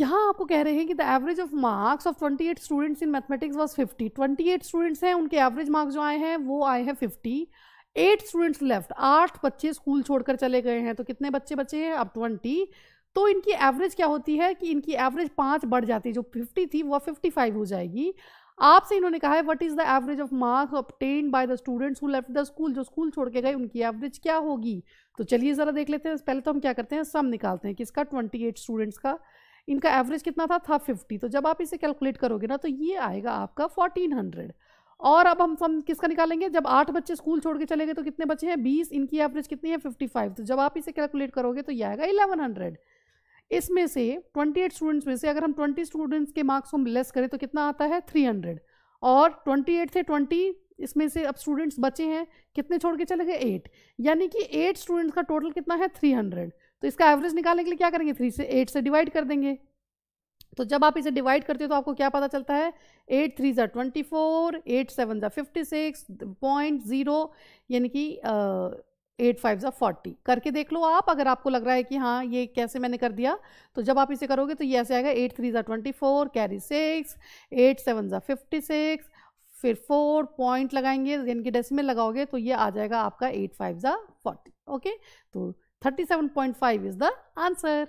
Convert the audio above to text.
यहाँ आपको कह रहे हैं कि the average of marks of 28 students in mathematics was 50 28 students हैं उनके एवरेज मार्क्स जो आए हैं वो आए हैं 50 एट स्टूडेंट्स लेफ्ट आठ बच्चे स्कूल छोड़कर चले गए हैं तो कितने बच्चे बचे हैं अब ट्वेंटी तो इनकी एवरेज क्या होती है कि इनकी एवरेज पाँच बढ़ जाती है जो फिफ्टी थी वह फिफ्टी फाइव हो जाएगी आपसे इन्होंने कहा है what is the average of marks obtained by the students who left the school जो स्कूल छोड़ के गए उनकी एवरेज क्या होगी तो चलिए ज़रा देख लेते हैं पहले तो हम क्या करते हैं सम निकालते हैं किसका ट्वेंटी एट स्टूडेंट्स का इनका एवरेज कितना था था फिफ्टी तो जब आप इसे कैलकुलेट करोगे ना तो ये आएगा आपका फोर्टीन हंड्रेड और अब हम सम किसका निकालेंगे जब आठ बच्चे स्कूल छोड़ के चले गए तो कितने बच्चे हैं बीस इनकी एवरेज कितनी है फिफ्टी फाइव तो जब आप इसे कैलकुलेट करोगे तो ये आएगा इलेवन हंड्रेड इसमें से ट्वेंटी एट स्टूडेंट्स में से अगर हम ट्वेंटी स्टूडेंट्स के मार्क्स हम लेस करें तो कितना आता है थ्री हंड्रेड और ट्वेंटी एट से ट्वेंटी इसमें से अब स्टूडेंट्स बचे हैं कितने छोड़ के चले गए एट यानी कि एट स्टूडेंट्स का टोटल कितना है थ्री हंड्रेड तो इसका एवरेज निकालने के लिए क्या करेंगे थ्री से एट से डिवाइड कर देंगे तो जब आप इसे डिवाइड करते हो तो आपको क्या पता चलता है एट थ्री ज़ा ट्वेंटी फोर एट सेवन ज़ा फिफ्टी सिक्स पॉइंट ज़ीरो यानी कि एट फाइव ज़ा फोर्टी करके देख लो आप अगर आपको लग रहा है कि हाँ ये कैसे मैंने कर दिया तो जब आप इसे करोगे तो ये ऐसे आएगा एट थ्री ज़ा twenty four carry six eight seven ज़ा फिफ्टी सिक्स फिर फोर पॉइंट लगाएंगे यानी कि डेसिमल लगाओगे तो ये आ जाएगा आपका एट फाइव ज़ा फोर्टी ओके तो 37.5 is the answer.